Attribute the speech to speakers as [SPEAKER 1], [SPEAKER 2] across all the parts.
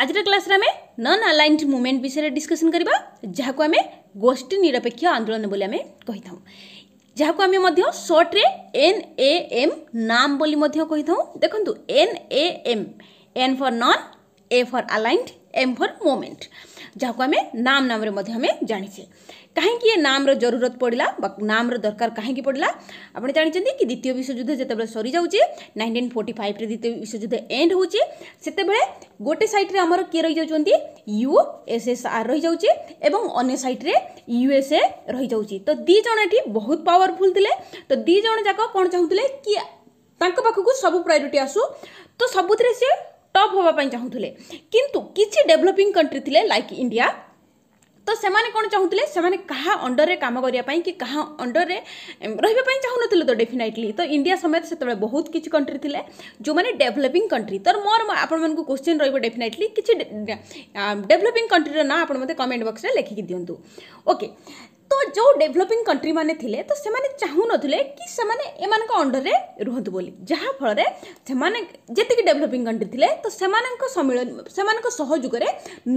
[SPEAKER 1] ଆଜିର କ୍ଲାସ୍ରେ ଆମେ ନନ୍ ଆଲାଇନ୍ଡ ମୁଭମେଣ୍ଟ ବିଷୟରେ ଡିସ୍କସନ୍ କରିବା ଯାହାକୁ ଆମେ ଗୋଷ୍ଠୀ ନିରପେକ୍ଷ ଆନ୍ଦୋଳନ ବୋଲି ଆମେ କହିଥାଉ ଯାହାକୁ ଆମେ ମଧ୍ୟ ସର୍ଟରେ ଏନ୍ ଏ ଏମ୍ ନାମ୍ ବୋଲି ମଧ୍ୟ କହିଥାଉ ଦେଖନ୍ତୁ N A M N for non A for aligned M for movement ଯାହାକୁ ଆମେ ନାମ ନାମରେ ମଧ୍ୟ ଆମେ ଜାଣିଛେ କାହିଁକି ଏ ନାମର ଜରୁରତ ପଡ଼ିଲା ବା ନାମର ଦରକାର କାହିଁକି ପଡ଼ିଲା ଆପଣ ଜାଣିଛନ୍ତି କି ଦ୍ୱିତୀୟ ବିଶ୍ୱଯୁଦ୍ଧ ଯେତେବେଳେ ସରିଯାଉଛି ନାଇନଟିନ୍ ଫୋର୍ଟି ଫାଇଭ୍ରେ ଦ୍ୱିତୀୟ ବିଶ୍ୱଯୁଦ୍ଧ ଏଣ୍ଡ ହେଉଛି ସେତେବେଳେ ଗୋଟେ ସାଇଡ଼୍ରେ ଆମର କିଏ ରହିଯାଉଛନ୍ତି ୟୁଏସ୍ଏସ୍ଆର୍ ରହିଯାଉଛି ଏବଂ ଅନ୍ୟ ସାଇଡ଼୍ରେ ୟୁଏସ୍ଏ ରହିଯାଉଛି ତ ଦୁଇ ଜଣ ଏଠି ବହୁତ ପାୱାରଫୁଲ୍ ଥିଲେ ତ ଦୁଇ ଜଣ ଯାକ କ'ଣ ଚାହୁଁଥିଲେ କି ତାଙ୍କ ପାଖକୁ ସବୁ ପ୍ରାୟୋରିଟି ଆସୁ ତ ସବୁଥିରେ ସିଏ टप हाँपी चाहूल किंतु किसी डेभलपिंग कंट्री थे लाइक इंडिया तो से कौन चाहूल से में कम करने कि क्या में रही चाहून तो डेफिनेटली तो इंडिया समेत से बहुत किसी कंट्री थे जो मैंने डेभलपिंग कंट्री तो मोर आपण क्वेश्चन रोक डेफिनेटली किसी डेभलपिंग कंट्री ना आप कमेंट बक्स में लिखिक दिंतु ओके ତ ଯେଉଁ ଡେଭଲପିଂ କଣ୍ଟ୍ରିମାନେ ଥିଲେ ତ ସେମାନେ ଚାହୁଁନଥିଲେ କି ସେମାନେ ଏମାନଙ୍କ ଅଣ୍ଡରରେ ରୁହନ୍ତୁ ବୋଲି ଯାହାଫଳରେ ସେମାନେ ଯେତିକି ଡେଭଲପିଂ କଣ୍ଟ୍ରି ଥିଲେ ତ ସେମାନଙ୍କ ସମ୍ମିଳନୀ ସେମାନଙ୍କ ସହଯୋଗରେ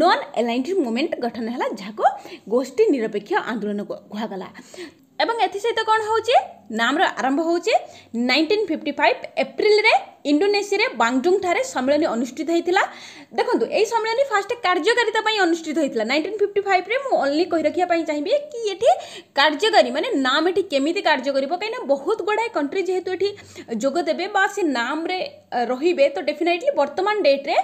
[SPEAKER 1] ନନ୍ ଏଲାଇନ୍ଡ ମୁଭମେଣ୍ଟ ଗଠନ ହେଲା ଯାହାକୁ ଗୋଷ୍ଠୀ ନିରପେକ୍ଷ ଆନ୍ଦୋଳନ କୁହାଗଲା ଏବଂ ଏଥିସହିତ କ'ଣ ହେଉଛି ନାମର ଆରମ୍ଭ ହେଉଛି ନାଇଣ୍ଟିନ୍ ଫିଫ୍ଟି ଫାଇଭ୍ ଏପ୍ରିଲରେ इंडोनेसीयर बांगडुंग सम्मेलन अनुष्ठित होता देखो ये सम्मेलन फास्ट कार्यकारिता अनुष्ठित होता नाइंटीन फिफ्टी फाइव ओनली कही रखापी चाहिए कि ये कार्यकारी मानने नाम ये केमी कार्य कर कहीं बहुत गुड़ाए कंट्री जेहेतु ये जोगदेवे से नाम रे तो डेफिनेटली बर्तमान डेट्रे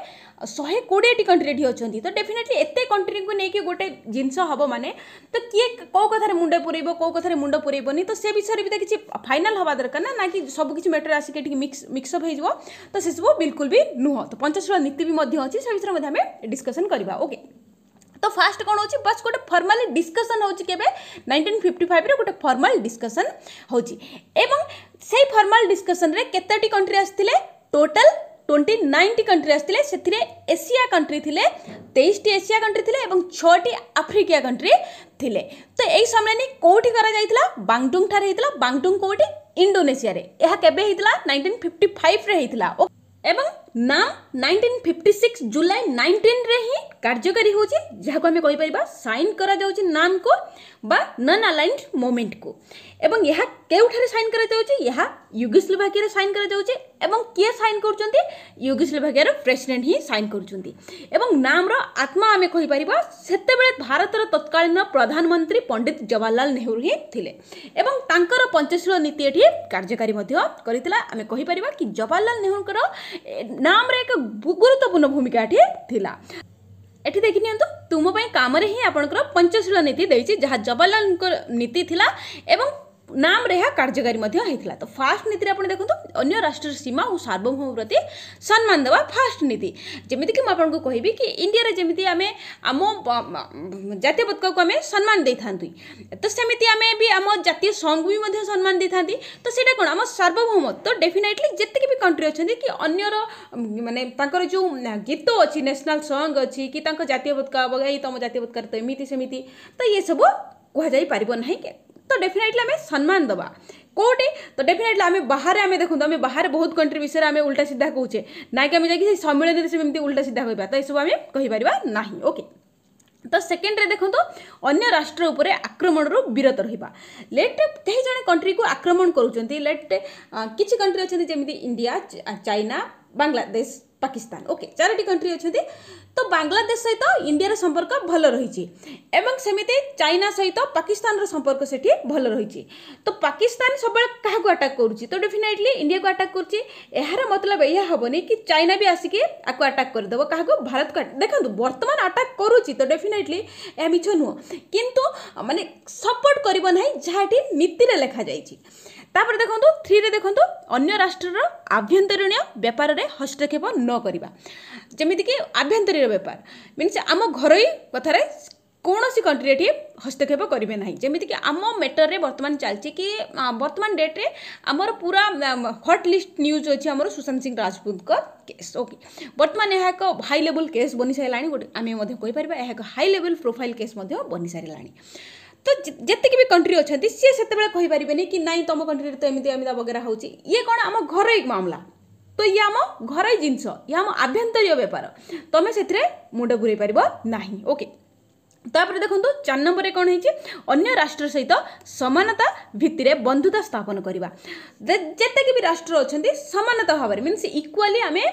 [SPEAKER 1] शहे कोड़े कंट्री ये अच्छा तो डेफिनेटली एत कंट्री को लेकिन गोटे जिनस हम मानने तो किए कौ कथार मुंड पुरेब कौ कथार मुंड पुरेबनी तो से विषय भी तो किसी फाइनाल हाँ दरकार ना ना कि सबकि मैटर आसिक मिक्स मिक्सअप हो हो तो सेसबू बिल्कुल भी नुह तो पंचशील नीति भी अच्छी से विषय में डिस्कसन करवा ओके तो फास्ट कौन हो बस गोटे फर्माल डिस्कसन होबे फिफ्टी फाइव गोटे फर्माल डिस्कसन होवं डिस्कसन रे केतोटी कंट्री आसते टोटल ट्वेंटी नाइनटी कंट्री आसते से एशिया कंट्री थे तेईसटी एशिया कंट्री थे और छटी आफ्रिकिया कंट्री थे तो यही समय कौटी कर बांगडुंग ठार होता बांगडुंग कौटी ଇଣ୍ଡୋନେସିଆରେ ଏହା କେବେ ହେଇଥିଲା ନାଇଣ୍ଟିନ୍ ଫିଫ୍ଟି ଫାଇଭ୍ରେ ହେଇଥିଲା ଏବଂ নাম ନାଇନଟିନ୍ ଫିଫ୍ଟି ସିକ୍ସ ଜୁଲାଇ নাইনটিন্রে ହିଁ କାର୍ଯ୍ୟକାରୀ ହେଉଛି ଯାହାକୁ ଆମେ କହିପାରିବା ସାଇନ୍ କରାଯାଉଛି ନାମ୍କୁ ବା ନନ୍ ଆଲାଇନ୍ଡ ମୁଭମେଣ୍ଟକୁ ଏବଂ ଏହା କେଉଁଠାରେ ସାଇନ୍ କରାଯାଉଛି ଏହା ୟୁଗିସ୍ଲୋଭାକିଆରେ ସାଇନ୍ କରାଯାଉଛି ଏବଂ କିଏ ସାଇନ୍ କରୁଛନ୍ତି ୟୁଗିସ୍ଲୋଭାକିଆର ପ୍ରେସିଡେଣ୍ଟ ହିଁ ସାଇନ୍ କରୁଛନ୍ତି ଏବଂ ନାମର ଆତ୍ମା ଆମେ କହିପାରିବା ସେତେବେଳେ ଭାରତର ତତ୍କାଳୀନ ପ୍ରଧାନମନ୍ତ୍ରୀ ପଣ୍ଡିତ ଜବାହରଲାଲ ନେହେରୁ ହିଁ ଥିଲେ ଏବଂ ତାଙ୍କର ପଞ୍ଚଶୀଳ ନୀତି ଏଠି କାର୍ଯ୍ୟକାରୀ ମଧ୍ୟ କରିଥିଲା ଆମେ କହିପାରିବା କି ଜବାହରଲାଲ ନେହେରୁଙ୍କର ନାମ୍ର ଏକ ଗୁରୁତ୍ୱପୂର୍ଣ୍ଣ ଭୂମିକା ଏଠି ଥିଲା ଏଠି ଦେଖି ନିଅନ୍ତୁ ତୁମ ପାଇଁ କାମରେ ହିଁ ଆପଣଙ୍କର ପଞ୍ଚଶୀଳ ନୀତି ଦେଇଛି ଯାହା ଜବାହରଲାଲଙ୍କ ନୀତି ଥିଲା ଏବଂ ନାମରେ ଏହା କାର୍ଯ୍ୟକାରୀ ମଧ୍ୟ ହୋଇଥିଲା ତ ଫାଷ୍ଟ ନୀତିରେ ଆପଣ ଦେଖନ୍ତୁ ଅନ୍ୟ ରାଷ୍ଟ୍ରର ସୀମା ଓ ସାର୍ବଭୌମ ପ୍ରତି ସମ୍ମାନ ଦେବା ଫାଷ୍ଟ ନୀତି ଯେମିତିକି ମୁଁ ଆପଣଙ୍କୁ କହିବି କି ଇଣ୍ଡିଆରେ ଯେମିତି ଆମେ ଆମ ଜାତୀୟ ପତାକାକୁ ଆମେ ସମ୍ମାନ ଦେଇଥାନ୍ତି ତ ସେମିତି ଆମେ ବି ଆମ ଜାତୀୟ ସଙ୍ଗକୁ ବି ମଧ୍ୟ ସମ୍ମାନ ଦେଇଥାନ୍ତି ତ ସେଇଟା କ'ଣ ଆମ ସାର୍ବଭୌମତ୍ୱ ଡେଫିନେଟଲି ଯେତିକି ବି କଣ୍ଟ୍ରି ଅଛନ୍ତି କି ଅନ୍ୟର ମାନେ ତାଙ୍କର ଯେଉଁ ଗୀତ ଅଛି ନ୍ୟାସନାଲ୍ ସଙ୍ଗ ଅଛି କି ତାଙ୍କ ଜାତୀୟ ପତାକା ବଗାଇ ତମ ଜାତୀୟ ପତାକାର ତ ଏମିତି ସେମିତି ତ ଏସବୁ କୁହାଯାଇପାରିବ ନାହିଁ তো ডেফিনেটলি আমি সম্মান দেবা কোটি তো ডেফিনেটলি আমি বাহারে আমি দেখুন আমি বাহারে বহুত কন্ট্রি বিষয়ে আমি উল্টা সিধা কৌছে না কি আমি যাই সেই সম্মিলনীয় দেশে এমনি উল্টা সিধা কইবা তো এসব আমি কহিপারিবা না ওকে ତ ସେକେଣ୍ଡରେ ଦେଖନ୍ତୁ ଅନ୍ୟ ରାଷ୍ଟ୍ର ଉପରେ ଆକ୍ରମଣରୁ ବିରତ ରହିବା ଲେଟ୍ କେହି ଜଣେ କଣ୍ଟ୍ରିକୁ ଆକ୍ରମଣ କରୁଛନ୍ତି ଲେଟ୍ କିଛି କଣ୍ଟ୍ରି ଅଛନ୍ତି ଯେମିତି India China Bangladesh Pakistan okay ଚାରୋଟି କଣ୍ଟ୍ରି ଅଛନ୍ତି ତ ବାଂଲାଦେଶ ସହିତ ଇଣ୍ଡିଆର ସମ୍ପର୍କ ଭଲ ରହିଛି ଏବଂ ସେମିତି ଚାଇନା ସହିତ ପାକିସ୍ତାନର ସମ୍ପର୍କ ସେଠି ଭଲ ରହିଛି ତ ପାକିସ୍ତାନ ସବୁବେଳେ କାହାକୁ ଆଟାକ୍ କରୁଛି ତ ଡେଫିନେଟଲି ଇଣ୍ଡିଆକୁ ଆଟାକ୍ କରୁଛି ଏହାର ମତଲବ ଏହା ହେବନି କି ଚାଇନା ବି ଆସିକି ଆକୁ ଆଟାକ୍ କରିଦେବ କାହାକୁ ଭାରତକୁ ଦେଖନ୍ତୁ ବର୍ତ୍ତମାନ ଆଟାକ୍ କରୁଛି ତ ଡେଫିନେଟଲି ଏହା ମିଛ ନୁହଁ କିନ୍ତୁ ମାନେ ସପୋର୍ଟ କରିବ ନାହିଁ ଯାହା ଏଠି ନୀତିରେ ଲେଖାଯାଇଛି ତାପରେ ଦେଖନ୍ତୁ ଥ୍ରୀରେ ଦେଖନ୍ତୁ ଅନ୍ୟ ରାଷ୍ଟ୍ରର ଆଭ୍ୟନ୍ତରୀଣ ବ୍ୟାପାରରେ ହସ୍ତକ୍ଷେପ ନ ନ କରିବା ଯେମିତିକି ଆଭ୍ୟନ୍ତରୀଣ ବେପାର ମିନ୍ସ ଆମ ଘରୋଇ କଥାରେ କୌଣସି କଣ୍ଟ୍ରି ଏଠି ହସ୍ତକ୍ଷେପ କରିବେ ନାହିଁ ଯେମିତିକି ଆମ ମେଟର୍ରେ ବର୍ତ୍ତମାନ ଚାଲିଛି କି ବର୍ତ୍ତମାନ ଡେଟ୍ରେ ଆମର ପୁରା ହଟ୍ ଲିଷ୍ଟ ନ୍ୟୁଜ୍ ଅଛି ଆମର ସୁଶାନ୍ତ ସିଂ ରାଜପୁତଙ୍କ କେସ୍ ଓକେ ବର୍ତ୍ତମାନ ଏହା ଏକ ହାଇ ଲେବୁଲ୍ କେସ୍ ବନିସାରିଲାଣି ଗୋଟେ ଆମେ ମଧ୍ୟ କହିପାରିବା ଏହା ଏକ ହାଇ ଲେବୁଲ୍ ପ୍ରୋଫାଇଲ୍ କେସ୍ ମଧ୍ୟ ବନିସାରିଲାଣି ତ ଯେତିକି ବି କଣ୍ଟ୍ରି ଅଛନ୍ତି ସିଏ ସେତେବେଳେ କହିପାରିବେନି କି ନାଇଁ ତୁମ କଣ୍ଟ୍ରିରେ ତ ଏମିତି ଏମିତି ବଗେରା ହେଉଛି ଇଏ କ'ଣ ଆମ ଘରୋଇ ମାମଲା ତ ଇଏ ଆମ ଘରୋଇ ଜିନିଷ ଇଏ ଆମ ଆଭ୍ୟନ୍ତରୀୟ ବେପାର ତୁମେ ସେଥିରେ ମୁଣ୍ଡ ଘୂରେଇ ପାରିବ ନାହିଁ ଓକେ ତାପରେ ଦେଖନ୍ତୁ ଚାରି ନମ୍ବରରେ କ'ଣ ହେଇଛି ଅନ୍ୟ ରାଷ୍ଟ୍ର ସହିତ ସମାନତା ଭିତ୍ତିରେ ବନ୍ଧୁତା ସ୍ଥାପନ କରିବା ଯେତିକି ବି ରାଷ୍ଟ୍ର ଅଛନ୍ତି ସମାନତା ଭାବରେ ମିନ୍ସ ଇକ୍ୱାଲି ଆମେ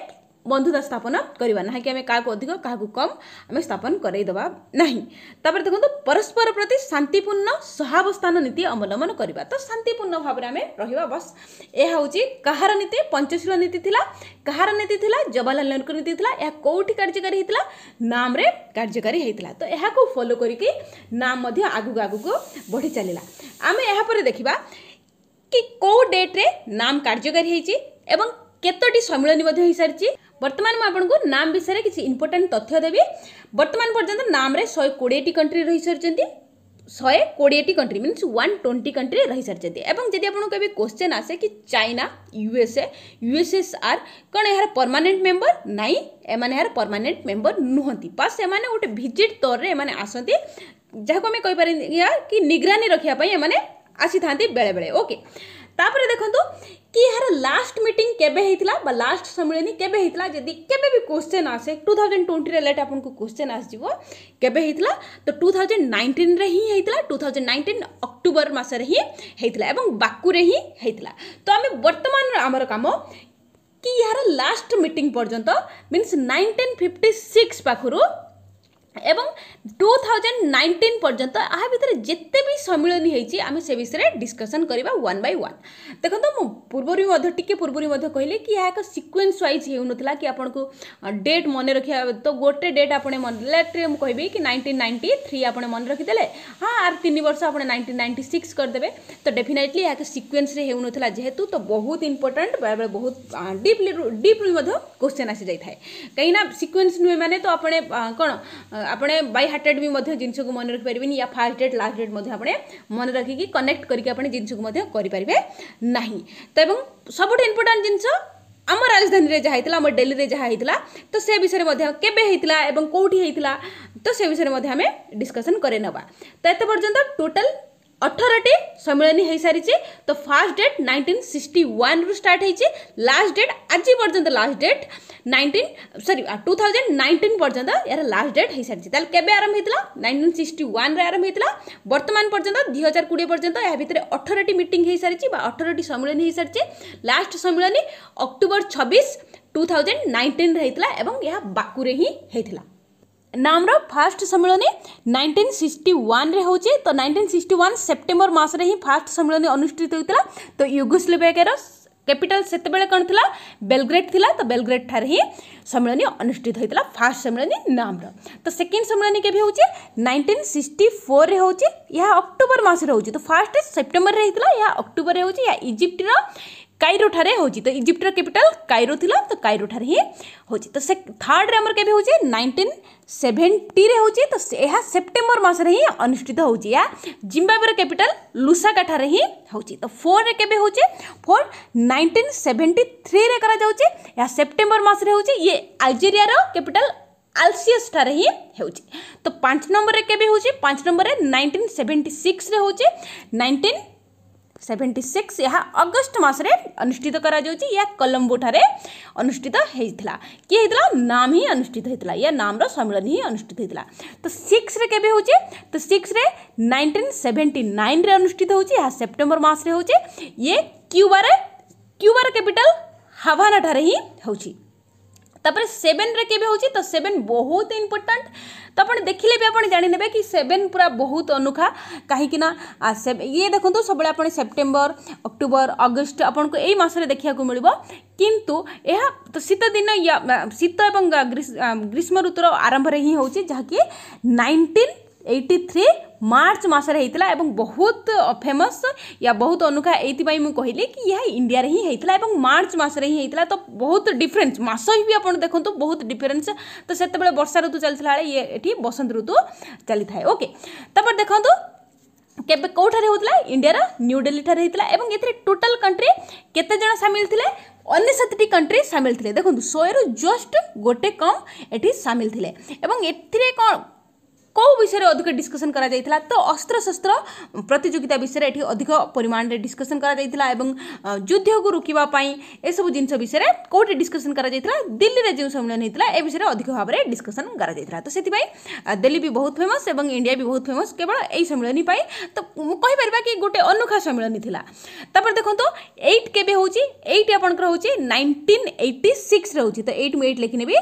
[SPEAKER 1] ବନ୍ଧୁତା ସ୍ଥାପନ କରିବା ନା କି ଆମେ କାହାକୁ ଅଧିକ କାହାକୁ କମ୍ ଆମେ ସ୍ଥାପନ କରାଇଦେବା ନାହିଁ ତାପରେ ଦେଖନ୍ତୁ ପରସ୍ପର ପ୍ରତି ଶାନ୍ତିପୂର୍ଣ୍ଣ ସହାବସ୍ଥାନ ନୀତି ଅବଲମ୍ବନ କରିବା ତ ଶାନ୍ତିପୂର୍ଣ୍ଣ ଭାବରେ ଆମେ ରହିବା ବସ୍ ଏହା ହେଉଛି କାହାର ନୀତି ପଞ୍ଚଶୀଳ ନୀତି ଥିଲା କାହାର ନୀତି ଥିଲା ଜବାହରଲାଲ ନେହେରୁଙ୍କ ନୀତି ଥିଲା ଏହା କେଉଁଠି କାର୍ଯ୍ୟକାରୀ ହୋଇଥିଲା ନାମରେ କାର୍ଯ୍ୟକାରୀ ହୋଇଥିଲା ତ ଏହାକୁ ଫଲୋ କରିକି ନାମ ମଧ୍ୟ ଆଗକୁ ଆଗକୁ ବଢ଼ି ଚାଲିଲା ଆମେ ଏହାପରେ ଦେଖିବା କି କେଉଁ ଡେଟ୍ରେ ନାମ କାର୍ଯ୍ୟକାରୀ ହୋଇଛି ଏବଂ କେତୋଟି ସମ୍ମିଳନୀ ମଧ୍ୟ ହୋଇସାରିଛି ବର୍ତ୍ତମାନ ମୁଁ ଆପଣଙ୍କୁ ନାମ ବିଷୟରେ କିଛି ଇମ୍ପୋର୍ଟାଣ୍ଟ ତଥ୍ୟ ଦେବି ବର୍ତ୍ତମାନ ପର୍ଯ୍ୟନ୍ତ ନାମରେ ଶହେ କୋଡ଼ିଏଟି କଣ୍ଟ୍ରି ରହିସାରିଛନ୍ତି ଶହେ କୋଡ଼ିଏଟି country means one twenty country ରହିସାରିଛନ୍ତି ଏବଂ ଯଦି ଆପଣଙ୍କୁ କେବେ କୋଶ୍ଚେନ୍ ଆସେ କି ଚାଇନା ୟୁଏସ୍ଏ ୟୁଏସ୍ଏସ୍ଆର୍ କ'ଣ ଏହାର ପର୍ମାନେଣ୍ଟ ମେମ୍ବର ନାହିଁ ଏମାନେ ଏହାର ପର୍ମାନେଣ୍ଟ ମେମ୍ବର ନୁହନ୍ତି ବା ସେମାନେ ଗୋଟେ ଭିଜିଟ୍ ତୋରରେ ଏମାନେ ଆସନ୍ତି ଯାହାକୁ ଆମେ କହିପାରିବା କି ନିଗରାନୀ ରଖିବା ପାଇଁ ଏମାନେ ଆସିଥାନ୍ତି ବେଳେବେଳେ ଓକେ ତାପରେ ଦେଖନ୍ତୁ କି ଏହାର ଲାଷ୍ଟ ମିଟିଂ କେବେ ହେଇଥିଲା ବା ଲାଷ୍ଟ ସମ୍ମିଳନୀ କେବେ ହେଇଥିଲା ଯଦି କେବେ ବି କୋଶ୍ଚେନ୍ ଆସେ ଟୁ ଥାଉଜେଣ୍ଡ ଟ୍ୱେଣ୍ଟିରେ ଲେଟ୍ ଆପଣଙ୍କୁ କୋଶ୍ଚେନ୍ ଆସିଯିବ କେବେ ହେଇଥିଲା ତ ଟୁ ଥାଉଜେଣ୍ଡ ନାଇଣ୍ଟିନ୍ରେ ହିଁ ହେଇଥିଲା ଟୁ ଥାଉଜେଣ୍ଡ ନାଇଣ୍ଟିନ୍ ଅକ୍ଟୋବର ମାସରେ ହିଁ ହେଇଥିଲା ଏବଂ ବାକୁରେ ହିଁ ହେଇଥିଲା ତ ଆମେ ବର୍ତ୍ତମାନର ଆମର କାମ କି ଏହାର ଲାଷ୍ଟ ମିଟିଂ ପର୍ଯ୍ୟନ୍ତ ମିନ୍ସ ନାଇଣ୍ଟିନ୍ ଫିଫ୍ଟି ସିକ୍ସ ପାଖରୁ এবং টু থাউজেন্ড নাইন্টিন পর্যন্ত আহা ভিতরে যেতে বি সম্মিলনী হয়েছি আমি সে বিষয়ে ডিসকসন করা ওয়ান বাই ওয়ান দেখুন মু পূর্বরু মধ্যে টিকে পূর্বরু মধ্যে কহিলে কি ଏହା ଏକ ସିକ୍ୱେନ୍ସ ୱାଇଜ୍ ହେଉନଥିଲା କି ଆପଣଙ୍କୁ ଡେଟ୍ ମନେ ରଖିବା ତ ଗୋଟେ ଡେଟ୍ ଆପଣ ଲେଟ୍ରେ ମୁଁ କହିବି କି ନାଇଣ୍ଟିନ୍ ନାଇଣ୍ଟି ଥ୍ରୀ ଆପଣ ମନେ ରଖିଦେଲେ ହଁ ଆର ତିନି ବର୍ଷ ଆପଣ ନାଇଣ୍ଟିନ୍ ନାଇଣ୍ଟି ସିକ୍ସ କରିଦେବେ ତ ଡେଫିନେଟଲି ଏହା ଏକ ସିକ୍ୱେନ୍ସରେ ହେଉନଥିଲା ଯେହେତୁ ତ ବହୁତ ଇମ୍ପୋର୍ଟାଣ୍ଟ ବେଳେବେଳେ ବହୁତ ଡିପ୍ଲି ଡିପ୍ଲି ମଧ୍ୟ କୋଶ୍ଚେନ୍ ଆସିଯାଇଥାଏ କାହିଁକିନା ସିକ୍ୱେନ୍ସ ନୁହେଁ ମାନେ ତ ଆପଣ କ'ଣ ଆପଣ ବାଇ ହାର୍ଟେଡ଼ ବି ମଧ୍ୟ ଜିନିଷକୁ ମନେ ରଖିପାରିବେନି ୟା ଫାଷ୍ଟ ଡେଟ୍ ଲାଷ୍ଟ ଡେଟ୍ ମଧ୍ୟ ଆପଣ ମନେ ରଖିକି କନେକ୍ଟ କରିକି ଆପଣ ଜିନିଷକୁ ମଧ୍ୟ କରିପାରିବେ ନାହିଁ ତ ଏବଂ ସବୁଠୁ ଇମ୍ପୋର୍ଟାଣ୍ଟ ଜିନିଷ ଆମ ରାଜଧାନୀରେ ଯାହା ହେଇଥିଲା ଆମ ଡେଲିରେ ଯାହା ହେଇଥିଲା ତ ସେ ବିଷୟରେ ମଧ୍ୟ କେବେ ହେଇଥିଲା ଏବଂ କେଉଁଠି ହେଇଥିଲା ତ ସେ ବିଷୟରେ ମଧ୍ୟ ଆମେ ଡିସ୍କସନ୍ କରେଇ ନେବା ତ ଏତେ ପର୍ଯ୍ୟନ୍ତ ଟୋଟାଲ୍ ଅଠରଟି ସମ୍ମିଳନୀ ହୋଇସାରିଛି ତ ଫାର୍ଷ୍ଟ ଡେଟ୍ ନାଇଣ୍ଟିନ୍ ସିକ୍ସଟି ୱାନ୍ରୁ ଷ୍ଟାର୍ଟ ହେଇଛି ଲାଷ୍ଟ ଡେଟ୍ ଆଜି ପର୍ଯ୍ୟନ୍ତ last date nineteen sorry two thousand nineteen ପର୍ଯ୍ୟନ୍ତ ଏହାର ଲାଷ୍ଟ ଡେଟ୍ ହୋଇସାରିଛି ତାହେଲେ କେବେ ଆରମ୍ଭ ହୋଇଥିଲା ନାଇଣ୍ଟିନ୍ ସିକ୍ସଟି ୱାନ୍ରେ ଆରମ୍ଭ ହୋଇଥିଲା ବର୍ତ୍ତମାନ ପର୍ଯ୍ୟନ୍ତ ଦୁଇ ହଜାର କୋଡ଼ିଏ ପର୍ଯ୍ୟନ୍ତ ଏହା ଭିତରେ ଅଠରଟି ମିଟିଂ ହୋଇସାରିଛି ବା ଅଠରଟି ସମ୍ମିଳନୀ ହୋଇସାରିଛି ଲାଷ୍ଟ ସମ୍ମିଳନୀ ଅକ୍ଟୋବର ଛବିଶ ଟୁ ଥାଉଜେଣ୍ଡ ନାଇଣ୍ଟିନ୍ରେ ହୋଇଥିଲା ଏବଂ ଏହା ବାକୁରେ ହିଁ ହୋଇଥିଲା नाम फास्ट सम्मेलन नाइंटीन सिक्सटी वन हो तो नाइंटीन सिक्सटी वन सेप्टेम्बर मस मसरे ही फास्ट सम्मेलन अनुषित होता तो युगोस्लोवेकर कैपिटल से कौन थी बेलग्रेड थी तो बेलग्रेड ठारे ही सम्मेलन अनुषित होता फास्ट सम्मेलन नाम तो सेकेंड सम्मेलन के नाइंटीन सिक्सटी फोर में होती यह अक्टोबर मसरे हो तो फास्ट सेप्टेम्बर में होता है यह अक्टोबर हो होती यहाँ इजिप्टर कईरो तो इजिप्टर कैपिटाल कईरो तो कईरो तो थार्ड में नाइंटीन तो तो सेभेन्टी हो तो यह सेप्टेम्बर मसरे हिं अनुषित हो जिम्बावे कैपिटाल लुसाका ठारे हिं हूँ तो फोर रे के हूँ फोर नाइंटीन सेवेन्टी थ्री रेजाऊँ यह सेप्टेम्बर मसरे हूँ ये आलजेरी कैपिटाल आलसीयसठार ही हो तो पाँच नंबर के पाँच नंबर नाइंटीन सेवेन्टी सिक्स हूँ सेवेन्टी सिक्स या अगस्ट मसने अनुषित या कलम्बोठार अनुषित होता किए होता नाम ही अनुषित होता या नाम सम्मिलन ही अनुषित होता तो सिक्स रे केबे होचे तो सिक्स रे नाइंटीन सेवेन्टी नाइन रे अनुषित होचे या सेप्टेम्बर मसने होचे ये क्यूबार क्यूबार कैपिटल हावाना ठारे ही होची तापर सेवेन रे के भी तो सेवेन बहुत इम्पोर्टाट तो आप देखिले भी आप जाने कि सेवेन पूरा बहुत अनुखा कहीं ये देखो सब सेप्टेम्बर अक्टोबर अगस्ट आपको यही मस रहा देखा मिले किंतु यह तो शीत दिन या शीत ग्रीष्म ऋतुर आरंभ हूँ जहाँकि नाइंटीन थ्री मार्च मसला एवं बहुत फेमस या बहुत अनुखा ये कहली कि यह इंडिया रे ही और मार्च मसरे ही तो बहुत डिफरेन्स मस भी आप देखते तो बहुत डिफरेन्स तो से बर्षा ऋतु चलता बेले ये ये बसंत ऋतु चली था ओके देखो केवे कौटे होता इंडिया न्यू दिल्ली ठारे होता है और ये टोटाल कंट्री केतज सामिल थे अनेशत कंट्री सामिल थे देखो शहे रु जस्ट गोटे कम ये सामिल थे ये कौन कौ विषय अधिक डिस्कसन कर तो अस्त्रशस्त्र प्रतिजोगिता विषय ये अधिक परिमाण में डिस्कसन कर युद्ध को रोकवाई यह सब जिन विषय में कौटे डिस्कसन कर दिल्ली में जो सम्मेलन होता है यह विषय में अधिक भाव में डिस्कसन कर तो से दिल्ली भी बहुत फेमस और इंडिया भी बहुत फेमस केवल यही सम्मेलन पर तो कहीपर कि गोटे अनोखा सम्मेलन थी तपर देखो एट के एट आप नाइंटीन एट्टी सिक्स रोचे तो एट मुझे एट लिखने भी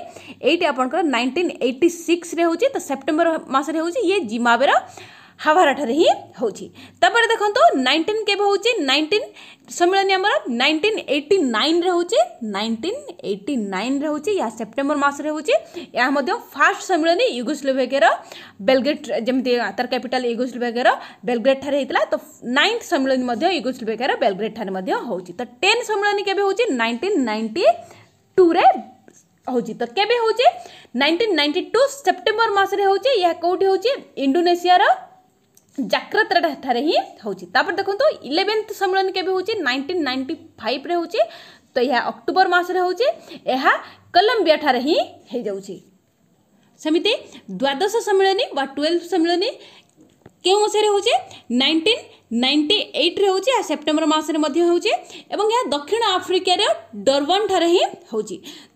[SPEAKER 1] एट आप नाइंटीन एट्टी सिक्स तो सेप्टेम्बर ମାସରେ ହେଉଛି ଇଏ ଜିମାବେର ହାଭାରାଠାରେ ହିଁ ହେଉଛି ତାପରେ ଦେଖନ୍ତୁ ନାଇଣ୍ଟିନ୍ କେବେ ହେଉଛି ନାଇଣ୍ଟିନ୍ ସମ୍ମିଳନୀ ଆମର ନାଇଣ୍ଟିନ୍ ଏଇଟି ନାଇନ୍ରେ ହେଉଛି ନାଇଣ୍ଟିନ୍ ଏଇଟି ନାଇନ୍ରେ ହେଉଛି ଏହା ସେପ୍ଟେମ୍ବର ମାସରେ ହେଉଛି ଏହା ମଧ୍ୟ ଫାର୍ଷ୍ଟ ସମ୍ମିଳନୀ ୟୁଗୋସ୍ଲୋଭାକିଆର ବେଲଗେଟ୍ ଯେମିତି ତାର କ୍ୟାପିଟାଲ୍ ୟୁଗୋସ୍ଲୋଭାକିଆର ବେଲଗ୍ରେଡ଼ଠାରେ ହେଇଥିଲା ତ ନାଇନ୍ଥ ସମ୍ମିଳନୀ ମଧ୍ୟ ୟୁଗୋସ୍ଲୋଭାକିଆର ବେଲଗ୍ରେଡ଼ଠାରେ ମଧ୍ୟ ହେଉଛି ତ ଟେନ୍ ସମ୍ମିଳନୀ କେବେ ହେଉଛି ନାଇଣ୍ଟିନ୍ ନାଇଣ୍ଟି ଟୁରେ हूँ तो के नाइंटीन नाइंटी टू सेप्टेम्बर मस हूँ यह कौटी हूँ इंडोने जाक्रतरा हिं हूँ देखो इलेवेन्थ सम्मेलन के नाइंटीन नाइंटी फाइव हूँ तो यह अक्टोबर मस हूँ यह कलम्बिया हिं हो समिति सम्मेलन व ट्वेल्थ सम्मेलन के मसीह हूँ नाइंटीन नाइंटी एट्रे हूँ आ सेप्टेम्बर मसे दक्षिण आफ्रिकार डरवन ठार हूँ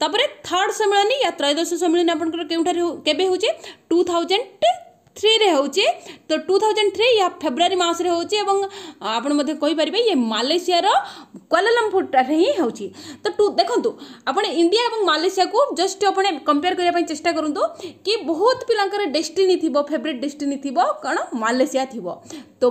[SPEAKER 1] तपर थर्ड सम्मिलनी या त्रयोदश सम्मेलन आप के टू थाउजेंड থ্রিরে হচ্ছে তো টু থাউজেন্ড থ্রি ইয়া ফেব্রুয়ারি মাসরে হচ্ছে এবং আপনার মধ্যে কইপারে ইয়ে মালয়েসিয়ার কোয়ালালামপুরটারে হি হচ্ছে তো টু দেখন্তু আপনার ইন্ডিয়া এবং মালয়েসিয়াকে জস্ট আপনার কম্পেয়ার করা চেষ্টা করতু কি বহুত পিলাঙ্কর ডেস্টিনি থিব ফেভরেট ডেস্টিনি থিব কারণ মালয়েসিয়া থিব তো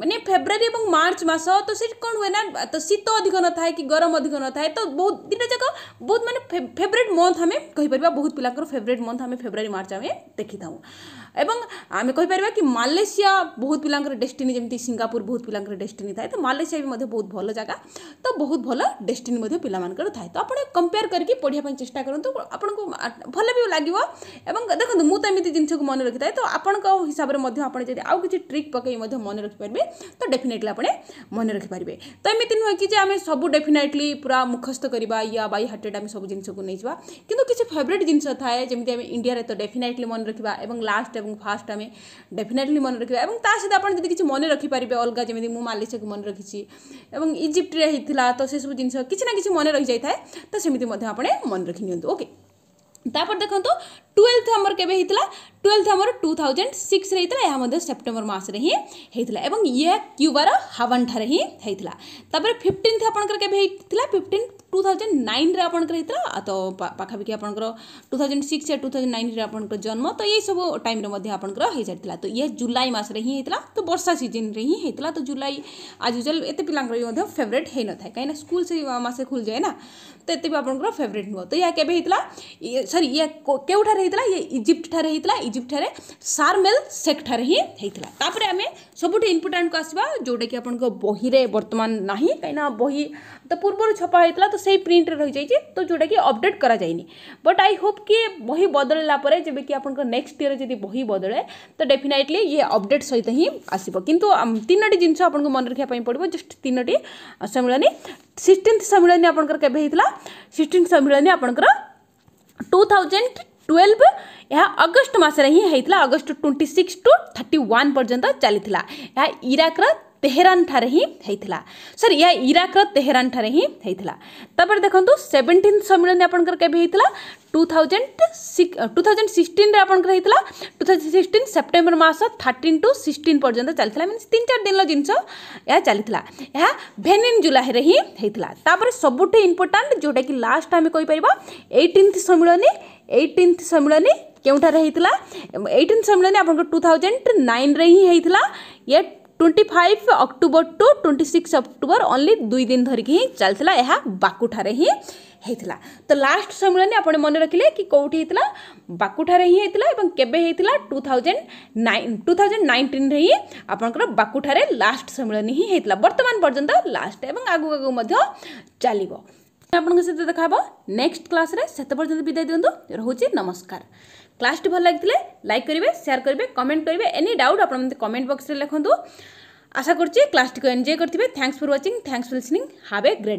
[SPEAKER 1] মানে ফেব্রুয়ারি এবং মার্চ মাস তো সেটি কোণ হুয়ে না তো শীত অধিক নথায় কি গরম অধিক নথায় তো বহুত দুইটা যাক বহুত মানে ফেভরেট মন্থ আমি কহিপার বহুত পিলাঙ্কর ফেভরেট মন্থ আমি ফেব্রুয়ারি মার্চ আমি দেখি থাকুঁ एवं आम कहीपर कि मले बहुत पिला डेस्टिनी जमी सिंगापुर बहुत पिला डेस्टिनी था तो मले भी बहुत भल जगह तो बहुत भल डेस्टिनी पिला था तो आप कंपेयर करके पढ़ापी चेषा करूँ तो को भल भी लगे और देखते मुझे जिनस को मन रखी था तो आप हिसाब से आउ तो तो कि पक मन रखिपारे तो डेफिनेटली आप मन रखिपारे तो एमती नुह कि आम सब डेफिनेटली पूरा मुखस्त करवा या बै हार्टेड आम सब जिनको नहीं जावा कि फेवरेट जिनस था इंडिया तो डेफिनेटली मन रखा और लास्ट এবং ফার্স্ট আমি ডেফিনেটলি মনে রাখবা এবং তা সহ আপনার যদি কিছু মনে রাখিপারে অলগা যেমি মু মালয়েসিয়াকে মনে রাখিছি এবং ইজিপ্টরে হয়েছিল তো সেসব জিনিস কিছু না কিছু মনে রয়ে যাই তো সেমি আপনার মনে রাখি নিও ওকে তারপর দেখুন ट्वेल्थ आमर के ट्वेल्थ आमर टू थाउजेंड सिक्स होता है यह सेप्टेम्बर मसरे हिंसा क्यूबार हावन ठारे हिंसा तपर फिफ्टन्थ आप फिफ्टन टू थाउजेंड नाइन आपंकर होता तो पाखापाखी आप टू थाउजेंड सिक्स या टू थाउजेंड नाइन आप जन्म तो ये सब टाइम आप सारी तो ये जुलाई मसरे हिंसा तो बर्षा सीजन में ही होता तो जुलाई आज युजुअल एत पिला फेवरेट हो न था कहीं स्कूल से मैसे खुल जाए ना तो ये भी आप फेवरेट नुह तो यह सरी ये कौटे होता ये इजिप्ट ठारेला इजिप्ट सारमेल सेकटे हीपर आम सब इम्पोर्टाट को आसवा जोटा कि आप बही बर्तमान ना कहीं बही तो पूर्व छपा होता तो सही प्रिंट रही जाइए तो जोटा कि अबडेट कर बट आई होप कि बही बदल जब कि आप नेक्स्ट इयर जब बही बदले तो डेफिनेटली ये अबडेट सहित ही आसो कितु जिन जिनस मन रखापी पड़ो जस्ट तीनो सम्मिलन सिक्सटिन्थ सम्मिलन आपंकर केवे सिक्सटिन्थ सम्मिलन टू थाउजेंड ट्वेल्व यह अगस्ट मस ही August twenty six to thirty one पर्यटन चली इराक तेहरान ठारे ही सर यह इराक्र तेहरान ठारे ही देखो सेवेन्टीन सम्मिलन आप two thousand two thousand sixteen होता टू थाउजेंड सिक्सटन सेप्टेम्बर मस थर्टन टू सिक्सट पर्यटन चली था मीन तीन चार दिन जिनस चली भेनिन जुलाई ही सबुठ इंपोर्टाट जोटा कि लास्ट आम कहीपर एट्थ सम्मिलनी ଏଇଟିନ୍ଥ ସମ୍ମିଳନୀ କେଉଁଠାରେ ହେଇଥିଲା ଏଇଟିନ୍ଥ ସମ୍ମିଳନୀ ଆପଣଙ୍କ ଟୁ ଥାଉଜେଣ୍ଡ ନାଇନ୍ରେ ହିଁ ହେଇଥିଲା ଇଏ twenty five October to twenty six October only ଦୁଇ ଦିନ ଧରିକି ହିଁ ଚାଲିଥିଲା ଏହା ବାକୁଠାରେ ହିଁ ହେଇଥିଲା ତ ଲାଷ୍ଟ ସମ୍ମିଳନୀ ଆପଣ ମନେ ରଖିଲେ କି କେଉଁଠି ହେଇଥିଲା ବାକୁଠାରେ ହିଁ ହେଇଥିଲା ଏବଂ କେବେ ହେଇଥିଲା two thousand nine two thousand ନାଇଣ୍ଟିନ୍ରେ ହିଁ ଆପଣଙ୍କର ବାକୁଠାରେ ଲାଷ୍ଟ ସମ୍ମିଳନୀ ହିଁ ହେଇଥିଲା ବର୍ତ୍ତମାନ ପର୍ଯ୍ୟନ୍ତ ଲାଷ୍ଟ ଏବଂ ଆଗକୁ ଆଗକୁ ମଧ୍ୟ ଚାଲିବ ଆପଣଙ୍କ ସହିତ ଦେଖାହେବ ନେକ୍ସଟ କ୍ଲାସ୍ରେ ସେତେ ପର୍ଯ୍ୟନ୍ତ ବିଦାୟ ଦିଅନ୍ତୁ ରହୁଛି ନମସ୍କାର କ୍ଲାସ୍ଟି ଭଲ ଲାଗିଥିଲେ ଲାଇକ୍ କରିବେ ସେୟାର କରିବେ କମେଣ୍ଟ କରିବେ ଏନି ଡାଉଟ୍ ଆପଣ କମେଣ୍ଟ ବକ୍ସରେ ଲେଖନ୍ତୁ ଆଶା କରୁଛି କ୍ଲାସ୍ଟିକୁ ଏନ୍ଜୟ କରିଥିବେ thanks for watching thanks for listening have a great